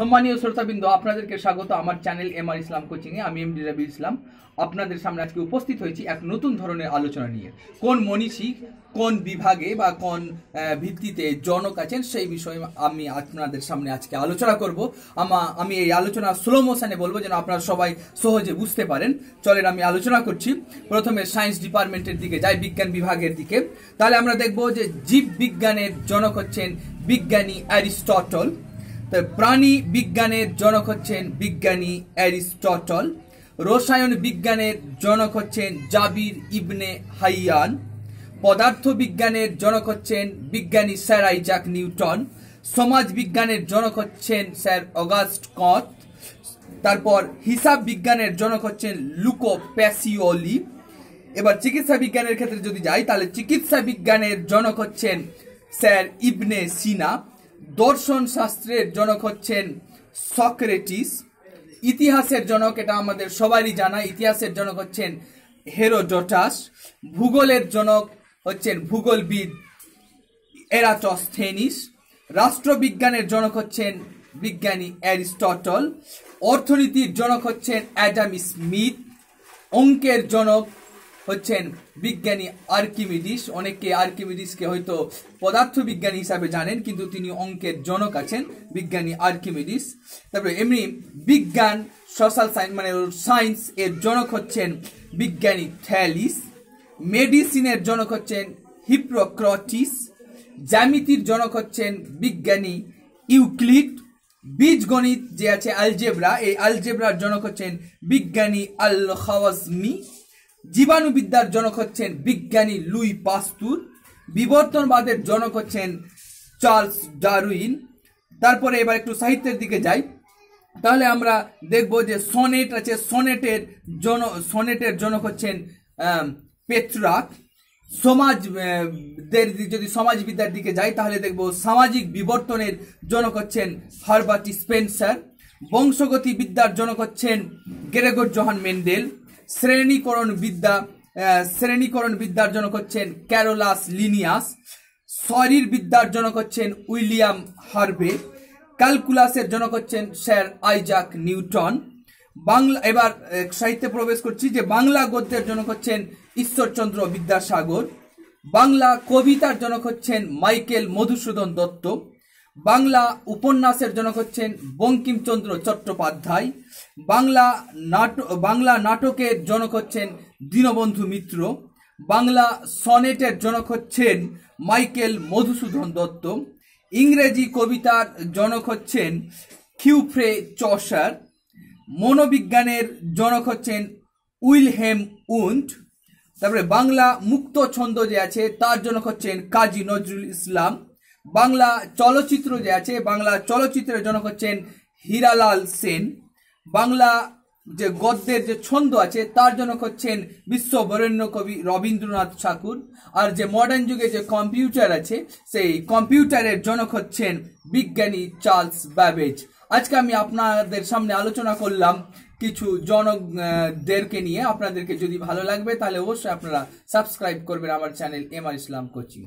সম্মানীয় শ্রোতাবৃন্দ আপনাদেরকে স্বাগত আমার চ্যানেল এম আর ইসলাম কোচিংয়ে আমি এম ডি রবি ইসলাম আপনাদের সামনে আজকে উপস্থিত হয়েছি এক নতুন ধরনের আলোচনা নিয়ে কোন মনীষী কোন বিভাগে বা কোন ভিত্তিতে জনক আছেন সেই বিষয়ে আমি আপনাদের সামনে আজকে আলোচনা করব আমা আমি এই আলোচনা স্লো মোশনে বলবো যেন আপনারা সবাই সহজে বুঝতে পারেন চলেন আমি আলোচনা করছি প্রথমে সায়েন্স ডিপার্টমেন্টের দিকে যাই বিজ্ঞান বিভাগের দিকে তাহলে আমরা দেখব যে জীব বিজ্ঞানের জনক হচ্ছেন বিজ্ঞানী অ্যারিস্টটল প্রাণী বিজ্ঞানের জনক হচ্ছেন বিজ্ঞানী অ্যারিস্টটল রসায়ন বিজ্ঞানের জনক হচ্ছেন জাবির ইবনে হাইয়ান পদার্থ বিজ্ঞানের জনক হচ্ছেন বিজ্ঞানী স্যার আইজাক নিউটন সমাজ বিজ্ঞানের জনক হচ্ছেন স্যার অগাস্ট কত তারপর হিসাব বিজ্ঞানের জনক হচ্ছেন লুকো প্যাসিওলি এবার চিকিৎসা বিজ্ঞানের ক্ষেত্রে যদি যাই তাহলে চিকিৎসা বিজ্ঞানের জনক হচ্ছেন স্যার ইবনে সিনা দর্শন শাস্ত্রের জনক হচ্ছেন সক্রেটিস ইতিহাসের জনক এটা আমাদের সবারই জানা ইতিহাসের জনক হচ্ছেন হেরোডোটাস ভূগোলের জনক হচ্ছেন ভূগোলবিদ এরাটস্থেনিস রাষ্ট্রবিজ্ঞানের জনক হচ্ছেন বিজ্ঞানী অ্যারিস্টটল অর্থনীতির জনক হচ্ছেন অ্যাডাম স্মিথ অঙ্কের জনক হচ্ছেন বিজ্ঞানী আর্কিমিডিস অনেকে আর্কিমিডিসকে হয়তো পদার্থ বিজ্ঞানী হিসাবে জানেন কিন্তু তিনি অঙ্কের জনক আছেন বিজ্ঞানী আর্কিমিডিস তারপরে এমনি বিজ্ঞান সোশ্যাল সায়েন্স মানে সায়েন্স এর জনক হচ্ছেন বিজ্ঞানী থ্যালিস মেডিসিনের জনক হচ্ছেন হিপ্রোক্রটিস জ্যামিতির জনক হচ্ছেন বিজ্ঞানী ইউক্লিড বীজগণিত যে আছে আলজেব্রা এই আলজেব্রার জনক হচ্ছেন বিজ্ঞানী আল খাওয়াজমি জীবাণুবিদ্যার জনক হচ্ছেন বিজ্ঞানী লুই পাস্তুর বিবর্তনবাদের জনক হচ্ছেন চার্লস ডারুইন তারপরে এবার একটু সাহিত্যের দিকে যাই তাহলে আমরা দেখব যে সনেট আছে সনেটের জন সনেটের জনক হচ্ছেন পেত্রাক সমাজ যদি সমাজবিদ্যার দিকে যাই তাহলে দেখব সামাজিক বিবর্তনের জনক হচ্ছেন হারবার্ট স্পেন্সার বংশগতি বিদ্যার জনক হচ্ছেন গ্রেগর জোহান মেন্ডেল শ্রেণীকরণ বিদ্যা শ্রেণীকরণ বিদ্যার জনক হচ্ছেন ক্যারোলাস লিনিয়াস শরীর বিদ্যার জনক হচ্ছেন উইলিয়াম হার্ভে ক্যালকুলাসের জনক হচ্ছেন স্যার আইজাক নিউটন বাংলা এবার সাহিত্যে প্রবেশ করছি যে বাংলা গদ্যের জনক হচ্ছেন ঈশ্বরচন্দ্র বিদ্যাসাগর বাংলা কবিতার জনক হচ্ছেন মাইকেল মধুসূদন দত্ত বাংলা উপন্যাসের জনক হচ্ছেন বঙ্কিমচন্দ্র চট্টোপাধ্যায় বাংলা নাট বাংলা নাটকের জনক হচ্ছেন দীনবন্ধু মিত্র বাংলা সনেটের জনক হচ্ছেন মাইকেল মধুসূদন দত্ত ইংরেজি কবিতার জনক হচ্ছেন কিউফ্রে চসার মনোবিজ্ঞানের জনক হচ্ছেন উইলহেম উন্ট তারপরে বাংলা মুক্ত ছন্দ যে আছে তার জনক হচ্ছেন কাজী নজরুল ইসলাম বাংলা চলচ্চিত্র যে আছে বাংলা চলচ্চিত্রের জনক হচ্ছেন হীরালাল সেন বাংলা যে গদ্যের যে ছন্দ আছে তার জনক হচ্ছেন বিশ্ববরেণ্য কবি রবীন্দ্রনাথ ঠাকুর আর যে মডার্ন যুগে যে কম্পিউটার আছে সেই কম্পিউটারের জনক হচ্ছেন বিজ্ঞানী চার্লস ব্যাবেজ আজকে আমি আপনাদের সামনে আলোচনা করলাম কিছু জনকদেরকে নিয়ে আপনাদেরকে যদি ভালো লাগবে তাহলে অবশ্যই আপনারা সাবস্ক্রাইব করবেন আমার channel M R Islam coaching